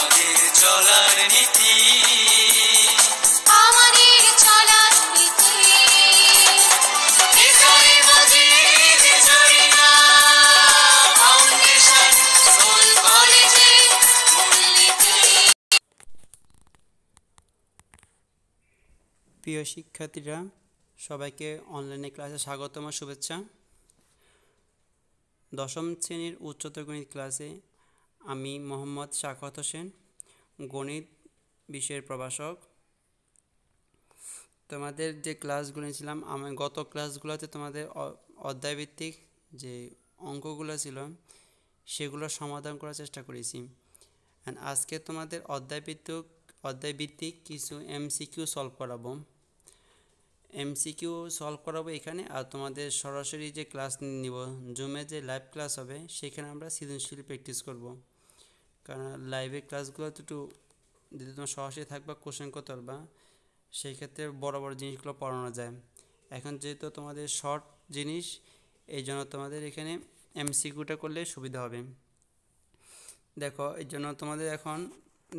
আমাদের চলার নীতি প্রিয় শিক্ষার্থীরা সবাইকে অনলাইনে ক্লাসে স্বাগতম শুভেচ্ছা দশম শ্রেণীর উচ্চতর গণিত ক্লাসে আমি মোহাম্মদ শাকত হোসেন গণিত বিষয়ের প্রভাষক তোমাদের যে ক্লাসগুলো ছিলাম আমি গত ক্লাসগুলোতে তোমাদের অধ্যায়ভিত্তিক যে অঙ্কগুলো ছিল সেগুলো সমাধান করার চেষ্টা করেছি আজকে তোমাদের অধ্যায়ভিত্তিক অধ্যায়ভিত্তিক কিছু এমসিকিউ সলভ করাবো এমসিকিউ সলভ করাবো এখানে আর তোমাদের সরাসরি যে ক্লাস নিব জুমে যে লাইভ ক্লাস হবে সেখানে আমরা সৃজনশীল প্র্যাকটিস করবো কারণ লাইভে ক্লাসগুলো তো একটু যদি তোমার সহসে থাকবা কোশ্চেন করতে পারবা সেই ক্ষেত্রে বড় বড় জিনিসগুলো পড়ানো যায় এখন যেহেতু তোমাদের শর্ট জিনিস এই জন্য তোমাদের এখানে এমসিকিউটা করলে সুবিধা হবে দেখো এর জন্য তোমাদের এখন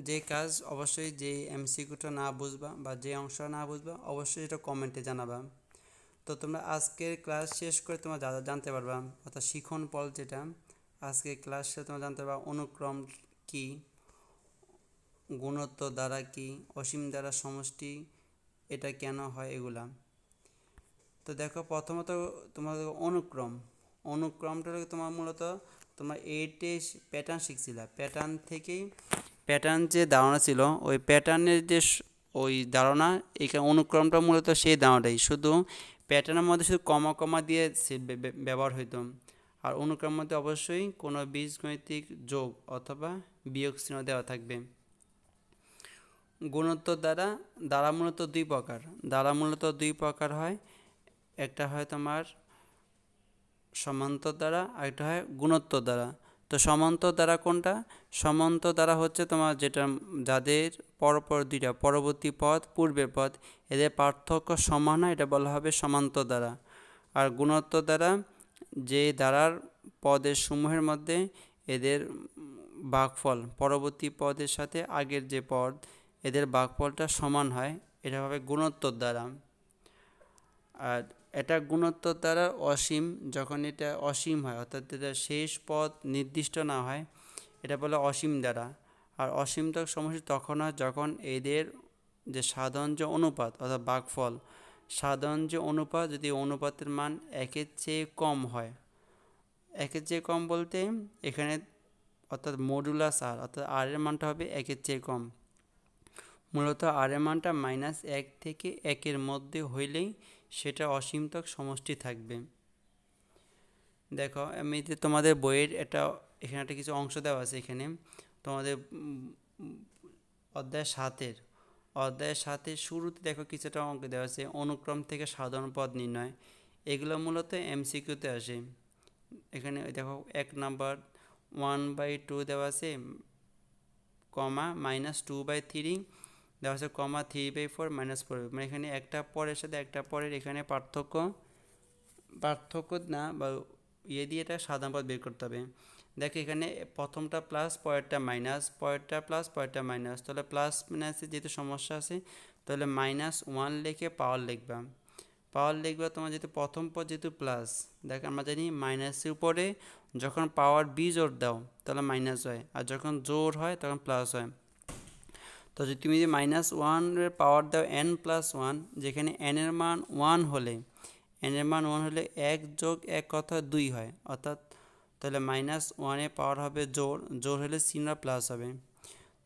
যে কাজ অবশ্যই যে এমসিকিউটা না বুঝবা বা যে অংশটা না বুঝবা অবশ্যই এটা কমেন্টে জানাবা তো তোমরা আজকের ক্লাস শেষ করে তোমরা যা জানতে পারবা অর্থাৎ শিখন পল যেটা আজকে শেষে তোমরা জানতে পারবা অনুক্রম কি গুণত্ব দ্বারা কি অসীম দ্বারা সমষ্টি এটা কেন হয় এগুলা তো দেখো প্রথমত তোমার অনুক্রম অনুক্রমটা তোমার মূলত তোমার এইটে প্যাটার্ন শিখছিলা প্যাটার্ন থেকেই প্যাটার্ন যে ধারণা ছিল ওই প্যাটার্নের যে ওই ধারণা এখানে অনুক্রমটা মূলত সেই ধারণাটাই শুধু প্যাটার্নের মধ্যে শুধু কমা কমা দিয়ে ব্যবহার হইত আর অনুক্রম মধ্যে অবশ্যই কোনো বীজগণিতিক যোগ অথবা বিয়োগ চিহ্ন দেওয়া থাকবে গুণোত্তর দ্বারা দ্বারা মূলত দুই প্রকার দ্বারা মূলত দুই প্রকার হয় একটা হয় তোমার সমান্তর দ্বারা আরেকটা হয় গুণত্ব দ্বারা তো সমান্তর দ্বারা কোনটা সমান্তর দ্বারা হচ্ছে তোমার যেটা যাদের পরপর দুইটা পরবর্তী পদ পূর্বের পদ এদের পার্থক্য সমান হয় এটা বলা হবে সমান্তর দ্বারা আর গুণত্ব দ্বারা যে দ্বারার পদের সমূহের মধ্যে এদের ভাগফল পরবর্তী পদের সাথে আগের যে পদ এদের ভাগফলটা সমান হয় এটা হবে গুণোত্তর দ্বারা আর এটা গুণোত্তর দ্বারা অসীম যখন এটা অসীম হয় অর্থাৎ এটা শেষ পদ নির্দিষ্ট না হয় এটা বলে অসীম দ্বারা আর অসীমতক সমষ্টি তখন হয় যখন এদের যে সাধারণ যে অনুপাত অর্থাৎ বাঘফল সাধারণ যে অনুপাত যদি অনুপাতের মান একের চেয়ে কম হয় একের চেয়ে কম বলতে এখানে অর্থাৎ মডুলাস আর অর্থাৎ আর এর মানটা হবে একের চেয়ে কম মূলত আর এর মানটা মাইনাস এক থেকে একের মধ্যে হইলেই সেটা অসীমতক সমষ্টি থাকবে দেখো আমি যে তোমাদের বইয়ের একটা এখানে একটা কিছু অংশ দেওয়া আছে এখানে তোমাদের অধ্যায় সাতের অধ্যায়ের সাথে শুরুতে দেখো কিছুটা অঙ্ক দেওয়া আছে অনুক্রম থেকে সাধারণ পদ নির্ণয় এগুলো মূলত এমসিকিউতে আসে এখানে দেখো এক নাম্বার ওয়ান বাই টু দেওয়া আছে কমা মাইনাস টু বাই থ্রি দেওয়া আছে কমা three by four minus four মানে এখানে একটা পরের সাথে একটা পরের এখানে পার্থক্য পার্থক্য না বা ইয়ে দিয়ে এটা সাধারণ পদ বের করতে হবে দেখো এখানে প্রথমটা প্লাস পরেরটা মাইনাস পরেরটা প্লাস পরেরটা মাইনাস তাহলে প্লাস মাইনাসে যেহেতু সমস্যা আছে তাহলে মাইনাস ওয়ান লিখে পাওয়ার লিখবা পাওয়ার লিখবে তোমার যেহেতু প্রথম পদ যেহেতু প্লাস দেখ আমরা জানি মাইনাসের উপরে যখন পাওয়ার বি জোর দাও তাহলে মাইনাস হয় আর যখন জোর হয় তখন প্লাস হয় তো যদি তুমি যদি মাইনাস ওয়ানের পাওয়ার দাও এন প্লাস ওয়ান যেখানে এনের মান ওয়ান হলে এনের মান ওয়ান হলে এক যোগ এক কথা দুই হয় অর্থাৎ তাহলে মাইনাস ওয়ানে পাওয়ার হবে জোর জোর হলে সিনরা প্লাস হবে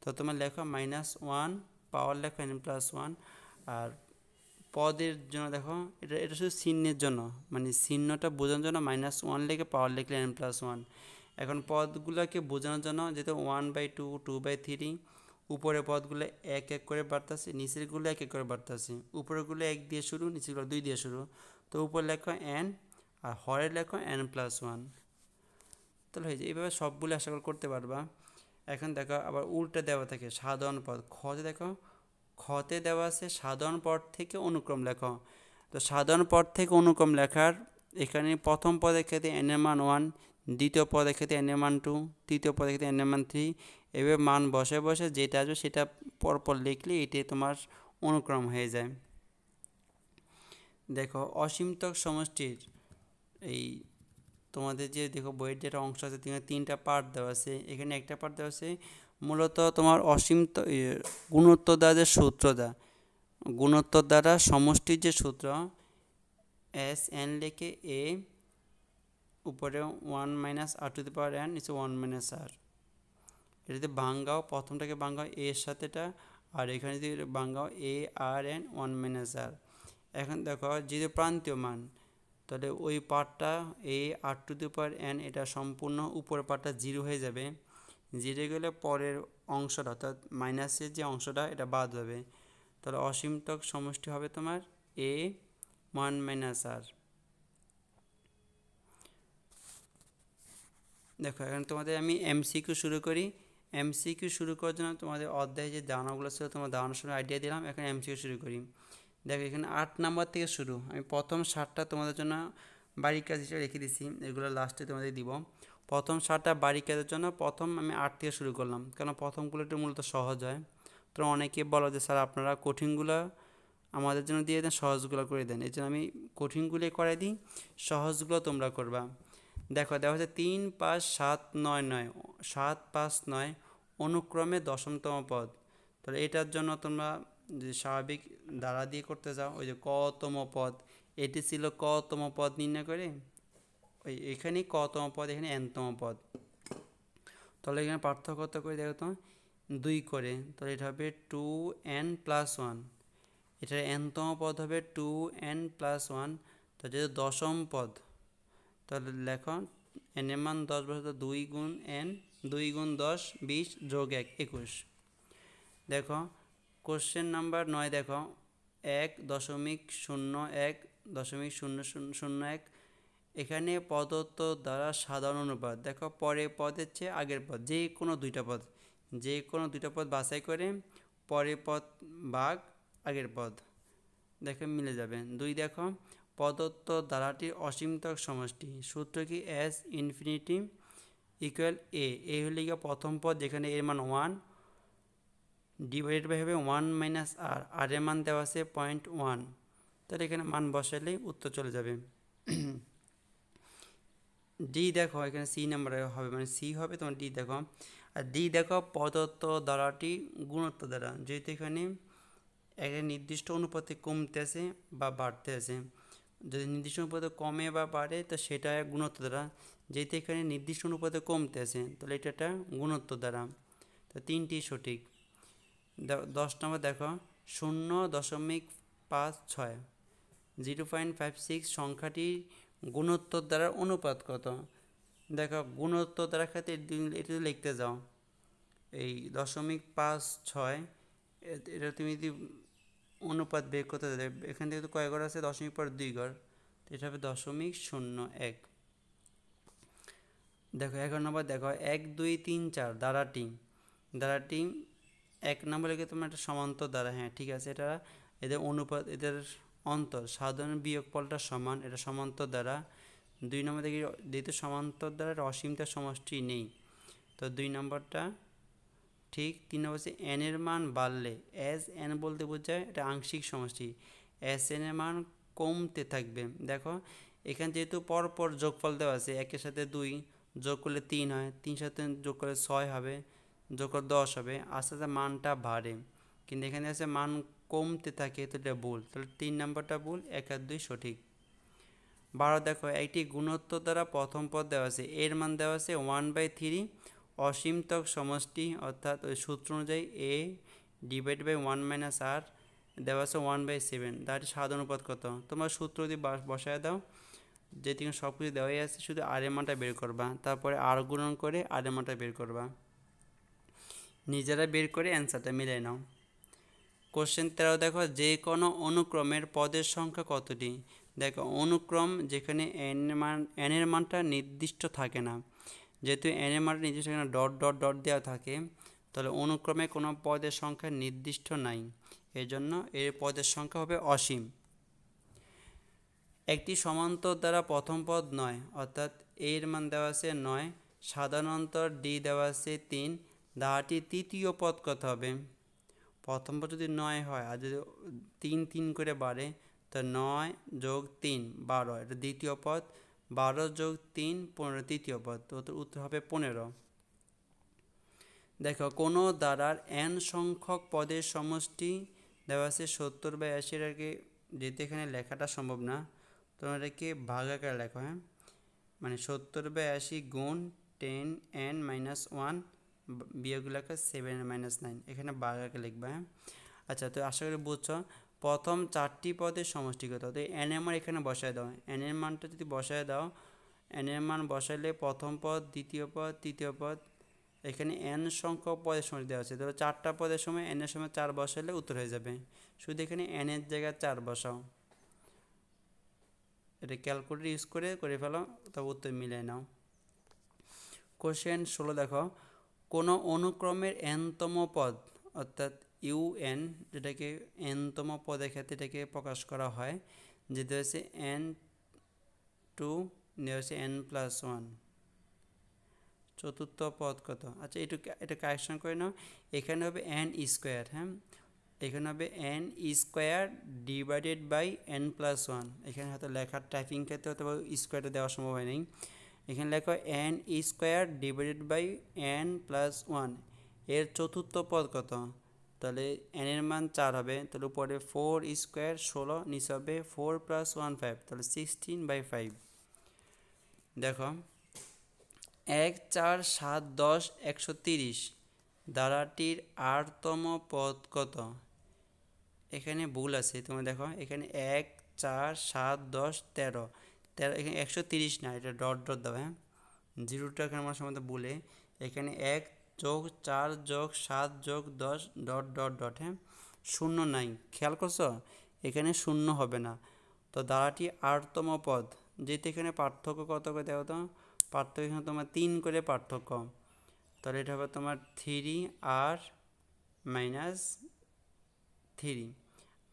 তো তোমার লেখো মাইনাস ওয়ান পাওয়ার লেখো এন প্লাস ওয়ান আর পদের জন্য দেখো এটা এটা শুধু চিহ্নের জন্য মানে চিহ্নটা বোঝানোর জন্য মাইনাস ওয়ান লেখে পাওয়ার লিখলে এন প্লাস ওয়ান এখন পদগুলোকে বোঝানোর জন্য যেহেতু one by two two by three উপরের পদগুলো এক এক করে বাড়তেছে নিচেরগুলো এক এক করে বাড়তেছে উপরেরগুলো এক দিয়ে শুরু নিচেরগুলো দুই দিয়ে শুরু তো উপরে লেখো এন আর হরের লেখো এন প্লাস ওয়ান তাহলে হয়ে যায় এইভাবে সবগুলো আশা করতে পারবা এখন দেখো আবার উল্টা দেওয়া থাকে সাধারণ পদ খতে দেখো খতে দেওয়া আছে সাধারণ পদ থেকে অনুক্রম লেখ তো সাধারণ পদ থেকে অনুক্রম লেখার এখানে প্রথম পদের ক্ষেত্রে এনের মান ওয়ান দ্বিতীয় পদের ক্ষেত্রে এনের মান টু তৃতীয় পদের ক্ষেত্রে এনের মান থ্রি এভাবে মান বসে বসে যেটা আসবে সেটা পরপর লিখলে এটি তোমার অনুক্রম হয়ে যায় দেখো অসীমতক সমষ্টির এই তোমাদের যে দেখো বইয়ের যেটা অংশ আছে তিনটা পার্ট দেওয়া আছে এখানে একটা পার্ট দেওয়া আছে মূলত তোমার অসীম গুণত্ব দ্বারা যে সূত্র দা গুণত্ব দ্বারা সমষ্টির যে সূত্র এস এন লেখে এ উপরে one minus r to the power n নিচে ওয়ান মাইনাস আর এটা যদি ভাঙ্গাও প্রথমটাকে ভাঙ্গাও এ এর সাথে এটা আর এখানে যদি ভাঙ্গাও a r n one minus r এখন দেখো যদি প্রান্তীয় মান তাহলে ওই পার্টটা এ আর টু দি পাওয়ার এন এটা সম্পূর্ণ উপরের পার্টটা জিরো হয়ে যাবে জিরো গেলে পরের অংশটা অর্থাৎ মাইনাসের যে অংশটা এটা বাদ হবে তাহলে অসীমতক সমষ্টি হবে তোমার এ ওয়ান মাইনাস আর দেখো এখন তোমাদের আমি এমসিকিউ শুরু করি এমসিকিউ শুরু করার জন্য তোমাদের অধ্যায়ে যে দানাগুলো ছিল তোমার দানার শুরু আইডিয়া দিলাম এখন এমসিকিউ শুরু করি দেখো এখানে আট নাম্বার থেকে শুরু আমি প্রথম ষাটটা তোমাদের জন্য বাড়ির কাজ হিসেবে রেখে দিছি এগুলো লাস্টে তোমাদের দিব প্রথম সারটা বাড়ি কাজের জন্য প্রথম আমি আট থেকে শুরু করলাম কেন প্রথমগুলো একটু মূলত সহজ হয় তো অনেকে বলো যে স্যার আপনারা কঠিনগুলো আমাদের জন্য দিয়ে দেন সহজগুলো করে দেন এই জন্য আমি কঠিনগুলো করে দিই সহজগুলো তোমরা করবা দেখো দেখা হচ্ছে তিন পাঁচ সাত নয় নয় সাত পাঁচ নয় অনুক্রমে দশমতম পদ তাহলে এটার জন্য তোমরা যে স্বাভাবিক দ্বারা দিয়ে করতে যাও ওই যে কতম পদ এটি ছিল কতম পদ নির্ণয় করে ওই এখানে কতম পদ এখানে এনতম পদ তাহলে এখানে পার্থক্য কত করে দেখো তো দুই করে তাহলে এটা হবে টু এন প্লাস ওয়ান এটার এনতম পদ হবে টু এন প্লাস ওয়ান তো যেহেতু দশম পদ তাহলে লেখো এন এর মান দশ বছর দুই গুণ এন দুই গুণ দশ বিশ যোগ এক একুশ দেখো কোশ্চেন নাম্বার নয় দেখো এক দশমিক শূন্য এক দশমিক শূন্য শূন্য এক এখানে পদত্ব দ্বারা সাধারণ অনুপাত দেখো পরে পদের চেয়ে আগের পদ যে কোনো দুইটা পদ যে কোনো দুইটা পদ বাছাই করে পরে পদ ভাগ আগের পদ দেখো মিলে যাবে দুই দেখো পদত্ব দ্বারাটির অসীমতক সমষ্টি সূত্র কি S infinity equal a a হলে গিয়ে প্রথম পদ যেখানে এর মান ওয়ান ডিভাইডেড বাই হবে ওয়ান মাইনাস আর আর এর মান দেওয়া আছে পয়েন্ট ওয়ান তাহলে এখানে মান বসালেই উত্তর চলে যাবে ডি দেখো এখানে সি নাম্বারে হবে মানে সি হবে তোমার ডি দেখো আর ডি দেখো পদত্ব দ্বারাটি গুণত্ব দ্বারা যেহেতু এখানে একটা নির্দিষ্ট অনুপাতে কমতে আছে বা বাড়তে আছে যদি নির্দিষ্ট অনুপাতে কমে বা বাড়ে তো সেটা গুণত্ব দ্বারা যেহেতু এখানে নির্দিষ্ট অনুপাতে কমতে আছে তাহলে এটা একটা গুণত্ব দ্বারা তো তিনটি সঠিক দশ নম্বর দেখো শূন্য দশমিক পাঁচ ছয় জিরো পয়েন্ট ফাইভ সিক্স সংখ্যাটি গুণোত্তর দ্বারা অনুপাত কত দেখো গুণোত্তর দ্বারা খাতে এটা লিখতে যাও এই দশমিক পাঁচ ছয় এটা তুমি যদি অনুপাত বের করতে যাবে এখান থেকে তো কয় ঘর আছে দশমিক পর দুই ঘর এটা হবে দশমিক শূন্য এক দেখো এগারো নম্বর দেখো এক দুই তিন চার দ্বারাটি দ্বারাটি এক নম্বর লিখে তোমার একটা সমান্তর দ্বারা হ্যাঁ ঠিক আছে এটা এদের অনুপাত এদের অন্তর সাধারণ বিয়োগফলটা সমান এটা সমান্তর দ্বারা দুই নম্বর দেখি যেহেতু সমান্তর দ্বারা অসীমতার সমষ্টি নেই তো দুই নম্বরটা ঠিক তিন নম্বর হচ্ছে এর মান বাড়লে এস এন বলতে বোঝায় এটা আংশিক সমষ্টি এস এর মান কমতে থাকবে দেখো এখানে যেহেতু পরপর যোগফল দেওয়া আছে একের সাথে দুই যোগ করলে তিন হয় তিন সাথে যোগ করলে ছয় হবে যোগ করলে দশ হবে আস্তে আস্তে মানটা বাড়ে কিন্তু এখানে আছে মান কমতে থাকে তাহলে ভুল তাহলে তিন নম্বরটা ভুল এক আর দুই সঠিক বারো দেখো একটি গুণত্ব দ্বারা প্রথম পদ দেওয়া আছে এর মান দেওয়া আছে ওয়ান বাই থ্রি অসীমতক সমষ্টি অর্থাৎ ওই সূত্র অনুযায়ী a divide by one minus r দেওয়া আছে ওয়ান বাই সেভেন তার স্বাদ অনুপাত কত তোমার সূত্র যদি বসায় দাও যেদিকে সব কিছু দেওয়াই আছে শুধু আর মাটা বের করবা তারপরে আর গুণন করে আর মাটা বের করবা নিজেরা বের করে অ্যান্সারটা মিলিয়ে নাও কোশ্চেন তেরো দেখো যে কোনো অনুক্রমের পদের সংখ্যা কতটি দেখো অনুক্রম যেখানে এন মান এনের মানটা নির্দিষ্ট থাকে না যেহেতু এনের মানটা নির্দিষ্ট থাকে না ডট ডট ডট দেওয়া থাকে তাহলে অনুক্রমে কোনো পদের সংখ্যা নির্দিষ্ট নাই এজন্য এর পদের সংখ্যা হবে অসীম একটি সমান্তর দ্বারা প্রথম পদ নয় অর্থাৎ এর মান দেওয়া আছে নয় সাধারণত ডি দেওয়া আছে তিন দাহাটি তৃতীয় পদ কত হবে প্রথমবার যদি নয় হয় আর যদি তিন তিন করে বাড়ে তো নয় যোগ তিন বারো এটা দ্বিতীয় পদ বারো যোগ তিন পনেরো তৃতীয় পদ তো উত্তর হবে পনেরো দেখো কোনো দ্বারার এন সংখ্যক পদের সমষ্টি দেওয়া আছে সত্তর বা আশি এটাকে যেহেতু এখানে লেখাটা সম্ভব না তোমরা এটাকে ভাগাকার লেখো হ্যাঁ মানে সত্তর বা আশি গুণ টেন এন মাইনাস ওয়ান বিয়োগগুলোকে সেভেন মাইনাস নাইন এখানে বার্গারকে লিখবা হ্যাঁ আচ্ছা তুই আশা করি বুঝছো প্রথম চারটি পদের সমষ্টিগত তো এন এম আর এখানে বসায় দাও এন এর মানটা যদি বসায় দাও এন এর মান বসাইলে প্রথম পদ দ্বিতীয় পদ তৃতীয় পদ এখানে এন সংখ্যক পদের সময় দেওয়া আছে ধরো চারটা পদের সময় এন এর সময় চার বসালে উত্তর হয়ে যাবে শুধু এখানে এন এর জায়গায় চার বসাও এটা ক্যালকুলেটর ইউজ করে করে ফেলো তবে উত্তর মিলিয়ে নাও কোশ্চেন ষোলো দেখো কোনো অনুক্রমের এনতম পদ অর্থাৎ ইউএন যেটাকে এনতম পদের ক্ষেত্রে এটাকে প্রকাশ করা হয় যেটা হচ্ছে এন টু হচ্ছে এন প্লাস ওয়ান চতুর্থ পদ কত আচ্ছা এটু এটা কারেকশন করে নাও এখানে হবে এন স্কোয়ার হ্যাঁ এখানে হবে n square divided by n plus one এখানে হয়তো লেখার টাইপিং ক্ষেত্রে হয়তো স্কোয়ারটা দেওয়া সম্ভব হয় নাই এখানে লেখো n square divided by n plus one এর চতুর্থ পদ কত তাহলে এন এর মান চার হবে তাহলে উপরে ফোর স্কোয়ার ষোলো নিচে হবে ফোর প্লাস ওয়ান ফাইভ তাহলে সিক্সটিন বাই ফাইভ দেখো এক চার সাত দশ একশো তিরিশ দ্বারাটির আটতম পদ কত এখানে ভুল আছে তুমি দেখো এখানে এক চার সাত দশ তেরো তেরো এখানে একশো তিরিশ না এটা ডট ডট দেবে হ্যাঁ জিরোটা এখানে আমার সময় বলে এখানে এক যোগ চার যোগ সাত যোগ দশ ডট ডট ডট হ্যাঁ শূন্য নাই খেয়াল করছো এখানে শূন্য হবে না তো দ্বারাটি আটতম পদ যেহেতু এখানে পার্থক্য কত করে দেওয়া তো পার্থক্য এখানে তোমার তিন করে পার্থক্য তাহলে এটা হবে তোমার three r minus three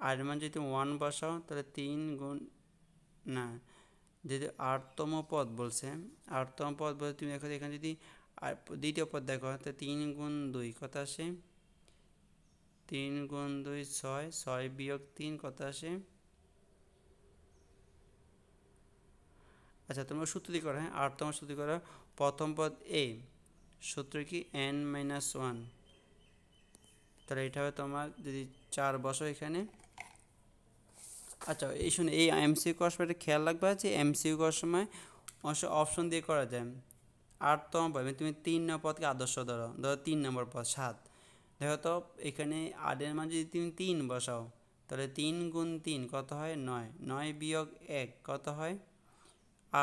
r মানে যদি ওয়ান বসাও তাহলে তিন গুণ না যদি আটতম পদ বলছে আটতম পদ বলতে তুমি দেখো এখানে যদি দ্বিতীয় পদ দেখো তাহলে তিন গুণ দুই কত আসে তিন গুণ দুই ছয় ছয় বিয়োগ তিন কত আসে আচ্ছা তোমরা সূত্রটি করো হ্যাঁ আটতম সূত্রটি করো প্রথম পদ এ সূত্র কি এন মাইনাস ওয়ান তাহলে এটা হবে তোমার যদি চার বছর এখানে আচ্ছা এই শুনে এই এমসিউ করার সময় খেয়াল রাখবে যে এমসিউ করার সময় অবশ্য অপশন দিয়ে করা যায় আটতম পদ মানে তুমি তিন নম্বর পদকে আদর্শ ধরো ধরো তিন নম্বর পদ সাত দেখো তো এখানে আটের মাঝে যদি তুমি তিন বসাও তাহলে তিন গুণ তিন কত হয় নয় নয় বিয়োগ এক কত হয়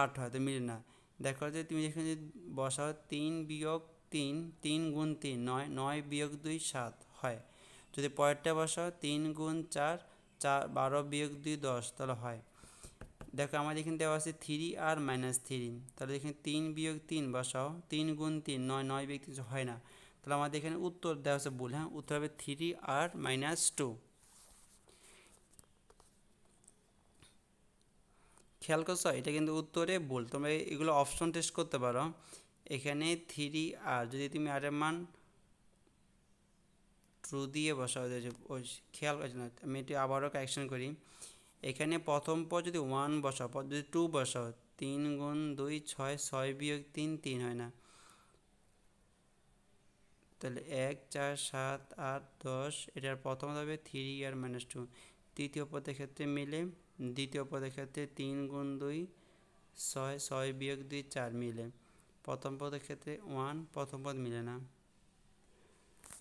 আট হয় তো মিলে না দেখো যে তুমি যেখানে যদি বসাও তিন বিয়োগ তিন তিন গুণ তিন নয় নয় বিয়োগ দুই সাত হয় যদি পরেরটা বসাও তিন গুণ চার চার বারো বিয়োগ দুই দশ তাহলে হয় দেখো আমাদের এখানে দেওয়া আছে থ্রি আর মাইনাস থ্রি তাহলে এখানে তিন বিয়োগ তিন বসাও তিন গুণ তিন নয় নয় বিয়োগ তিন হয় না তাহলে আমাদের এখানে উত্তর দেওয়া আছে ভুল হ্যাঁ উত্তর হবে থ্রি আর মাইনাস টু খেয়াল করছো এটা কিন্তু উত্তরে ভুল তোমরা এগুলো অপশন টেস্ট করতে পারো এখানে থ্রি আর যদি তুমি আরের মান ট্রু দিয়ে বসা যাচ্ছে ওই খেয়াল করছে না আমি এটি আবারও কারেকশন করি এখানে প্রথম পর যদি ওয়ান বসাও পর যদি টু বসাও তিন গুণ দুই ছয় ছয় বিয়োগ তিন তিন হয় না তাহলে এক চার সাত আট দশ এটার প্রথম হবে থ্রি আর মাইনাস টু তৃতীয় পদের ক্ষেত্রে মিলে দ্বিতীয় পদের ক্ষেত্রে তিন গুণ দুই ছয় ছয় বিয়োগ দুই চার মিলে প্রথম পদের ক্ষেত্রে ওয়ান প্রথম পদ মিলে না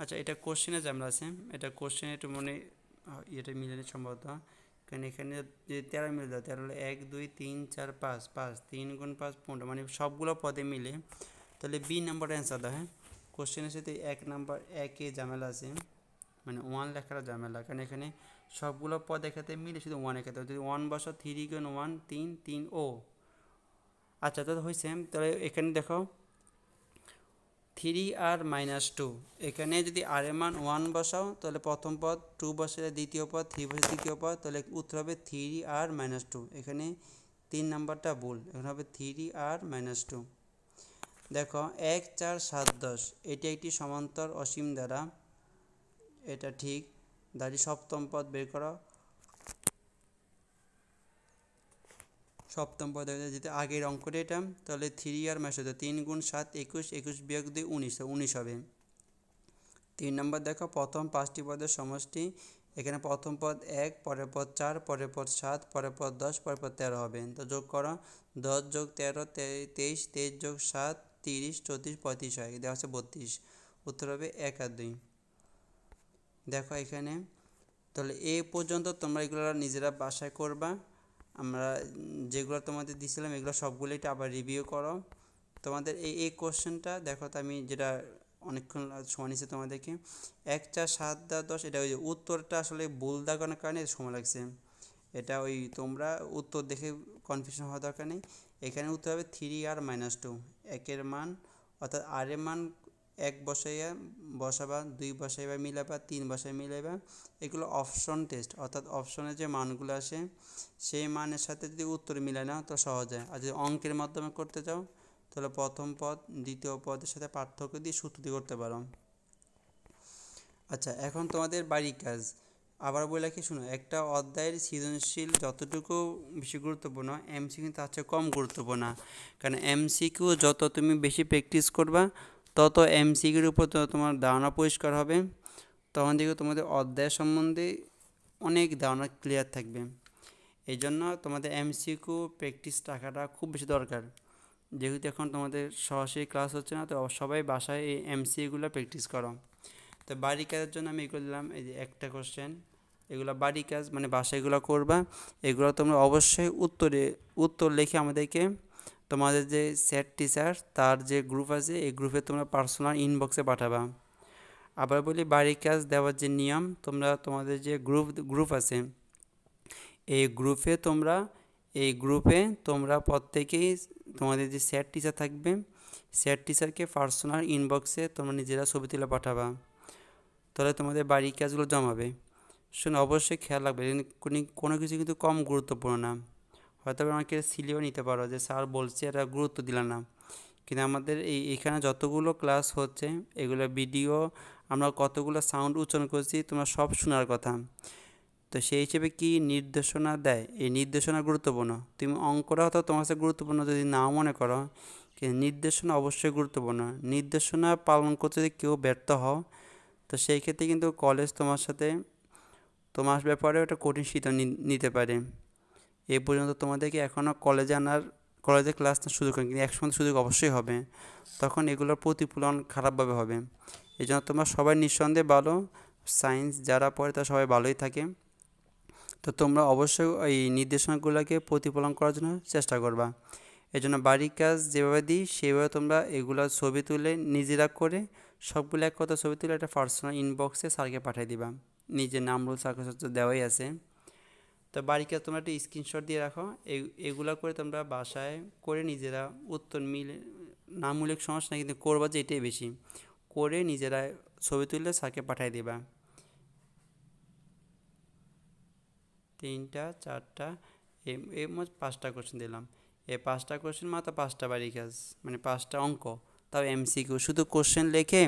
আচ্ছা এটা কোশ্চেনে ঝামেলা আছে এটা কোশ্চেনে একটু মনে এটা মিলে সম্ভবত কারণ এখানে যদি তেরো মিলে দেয় তেরো এক দুই তিন চার পাঁচ পাঁচ তিন গুণ পাঁচ পনেরো মানে সবগুলো পদে মিলে তাহলে বি নাম্বার অ্যান্সার দেয় হ্যাঁ কোশ্চেনের সাথে এক নাম্বার একে ঝামেলা আছে মানে ওয়ান লেখার ঝামেলা কারণ এখানে সবগুলো পদ একসাথে মিলে শুধু ওয়ান একসাথে যদি ওয়ান বসো থ্রি গুণ ওয়ান তিন তিন ও আচ্ছা তাহলে হয়েছে তাহলে এখানে দেখো থ্রি আর মাইনাস টু এখানে যদি আর এর মান ওয়ান বসাও তাহলে প্রথম পদ টু বসালে দ্বিতীয় পদ থ্রি বসে তৃতীয় পদ তাহলে উত্তর হবে থ্রি আর মাইনাস টু এখানে তিন নাম্বারটা ভুল এখানে হবে থ্রি আর মাইনাস টু দেখো এক চার সাত দশ এটি একটি সমান্তর অসীম দ্বারা এটা ঠিক দাঁড়িয়ে সপ্তম পদ বের করো সপ্তম পদে যেতে আগের অঙ্কটা এটা তাহলে থ্রি আর মাইনাস হতো তিন গুণ সাত একুশ একুশ বিয়োগ দুই উনিশ উনিশ হবে তিন নম্বর দেখো প্রথম পাঁচটি পদের সমষ্টি এখানে প্রথম পদ এক পরের পদ চার পরের পদ সাত পরের পদ দশ পরের পদ তেরো হবে তো যোগ করো দশ যোগ তেরো তেইশ তেইশ যোগ সাত তিরিশ চৌত্রিশ পঁয়ত্রিশ হয় দেওয়া হচ্ছে বত্রিশ উত্তর হবে এক আর দুই দেখো এখানে তাহলে এ পর্যন্ত তোমরা এগুলো নিজেরা বাসায় করবা আমরা যেগুলো তোমাদের দিছিলাম এগুলো সবগুলো এটা আবার রিভিউ করো তোমাদের এই এই কোশ্চেনটা দেখো তো আমি যেটা অনেকক্ষণ সময় নিচ্ছে তোমাদেরকে এক চার সাত দা দশ এটা ওই যে উত্তরটা আসলে ভুল দাগানোর কারণে সময় লাগছে এটা ওই তোমরা উত্তর দেখে কনফিউশন হওয়ার দরকার নেই এখানে উত্তর হবে থ্রি আর মাইনাস টু একের মান অর্থাৎ আর এর মান এক বসাইয়া বসাবা দুই বসাইবা মিলাবা তিন বসাই মিলাইবা এগুলো অপশন টেস্ট অর্থাৎ অপশনে যে মানগুলো আসে সেই মানের সাথে যদি উত্তর মিলে না তো সহজ হয় আর যদি অঙ্কের মাধ্যমে করতে চাও তাহলে প্রথম পদ দ্বিতীয় পদের সাথে পার্থক্য দিয়ে দিয়ে করতে পারো আচ্ছা এখন তোমাদের বাড়ির কাজ আবার বলে রাখি শুনো একটা অধ্যায়ের সৃজনশীল যতটুকু বেশি গুরুত্বপূর্ণ কিন্তু তার চেয়ে কম গুরুত্বপূর্ণ কারণ কিউ যত তুমি বেশি প্র্যাকটিস করবা তত এমসিকিউর উপর তোমার ধারণা পরিষ্কার হবে তখন থেকে তোমাদের অধ্যায় সম্বন্ধে অনেক ধারণা ক্লিয়ার থাকবে এই জন্য তোমাদের এমসিকিউ প্র্যাকটিস টাকাটা খুব বেশি দরকার যেহেতু এখন তোমাদের সরাসরি ক্লাস হচ্ছে না তো সবাই বাসায় এই এম এমসিকিউগুলো প্র্যাকটিস করো তো বাড়ি কাজের জন্য আমি এগুলো দিলাম এই যে একটা কোশ্চেন এগুলো বাড়ি কাজ মানে বাসায় এগুলো করবা এগুলো তোমরা অবশ্যই উত্তরে উত্তর লিখে আমাদেরকে তোমাদের যে স্যার টিচার তার যে গ্রুপ আছে এই গ্রুপে তোমরা পার্সোনাল ইনবক্সে পাঠাবা আবার বলি বাড়ির কাজ দেওয়ার যে নিয়ম তোমরা তোমাদের যে গ্রুপ গ্রুপ আছে এই গ্রুপে তোমরা এই গ্রুপে তোমরা প্রত্যেকেই তোমাদের যে স্যার টিচার থাকবে স্যার টিচারকে পার্সোনাল ইনবক্সে তোমরা নিজেরা ছবি তুলে পাঠাবা তাহলে তোমাদের বাড়ির কাজগুলো জমাবে শুনে অবশ্যই খেয়াল রাখবে কোনো কিছু কিন্তু কম গুরুত্বপূর্ণ না হয়তো আমাকে সিলিও নিতে পারো যে স্যার বলছি এটা গুরুত্ব দিলাম না কিন্তু আমাদের এই এখানে যতগুলো ক্লাস হচ্ছে এগুলো ভিডিও আমরা কতগুলো সাউন্ড উচ্চারণ করছি তোমরা সব শোনার কথা তো সেই হিসেবে কি নির্দেশনা দেয় এই নির্দেশনা গুরুত্বপূর্ণ তুমি অঙ্কটা হয়তো তোমার কাছে গুরুত্বপূর্ণ যদি নাও মনে করো কিন্তু নির্দেশনা অবশ্যই গুরুত্বপূর্ণ নির্দেশনা পালন করতে যদি কেউ ব্যর্থ হও তো সেই ক্ষেত্রে কিন্তু কলেজ তোমার সাথে তোমার ব্যাপারে একটা কঠিন সিদ্ধান্ত নিতে পারে এ পর্যন্ত তোমাদেরকে এখনও কলেজে আনার কলেজে ক্লাস না সুযোগ হয় কিন্তু একসঙ্গে সুযোগ অবশ্যই হবে তখন এগুলোর প্রতিফলন খারাপভাবে হবে এই জন্য তোমরা সবাই নিঃসন্দেহে ভালো সায়েন্স যারা পড়ে তারা সবাই ভালোই থাকে তো তোমরা অবশ্যই এই নির্দেশনাগুলোকে প্রতিফলন করার জন্য চেষ্টা করবা এই জন্য বাড়ির কাজ যেভাবে দিই সেভাবে তোমরা এগুলো ছবি তুলে নিজেরা করে সবগুলো এক কথা ছবি তুলে একটা পার্সোনাল ইনবক্সে স্যারকে পাঠিয়ে দিবা নিজের নাম রুল সার্কাস দেওয়াই আছে তো বাড়ির কাজ তোমরা একটা স্ক্রিনশট দিয়ে রাখো এগুলা করে তোমরা বাসায় করে নিজেরা উত্তর মিলে নামূলক সমস্যা না কিন্তু করবা যে এটাই বেশি করে নিজেরা ছবি তুললে স্যারকে পাঠিয়ে দেবা তিনটা চারটা এ মোট পাঁচটা কোশ্চেন দিলাম এ পাঁচটা কোশ্চেন মাত্র পাঁচটা বাড়ি কাজ মানে পাঁচটা অঙ্ক তাও এমসিকিউ শুধু কোশ্চেন লেখে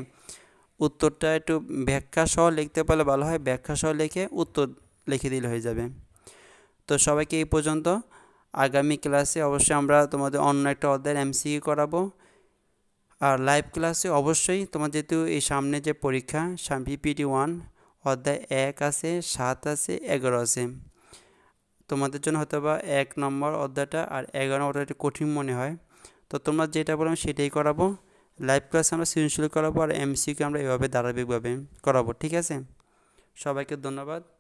উত্তরটা একটু ব্যাখ্যা সহ লিখতে পারলে ভালো হয় ব্যাখ্যা সহ লিখে উত্তর লিখে দিলে হয়ে যাবে তো সবাইকে এই পর্যন্ত আগামী ক্লাসে অবশ্যই আমরা তোমাদের অন্য একটা অধ্যায় এমসিকিউ করাবো আর লাইভ ক্লাসে অবশ্যই তোমার যেহেতু এই সামনে যে পরীক্ষা পিপিটি ওয়ান অধ্যায় এক আছে সাত আছে এগারো আছে তোমাদের জন্য হয়তো বা এক নম্বর অধ্যায়টা আর এগারো একটু কঠিন মনে হয় তো তোমরা যেটা বললাম সেটাই করাবো লাইভ ক্লাস আমরা সৃজনশীল করাবো আর এম সিকে আমরা এভাবে ধারাবাহিকভাবে করাবো ঠিক আছে সবাইকে ধন্যবাদ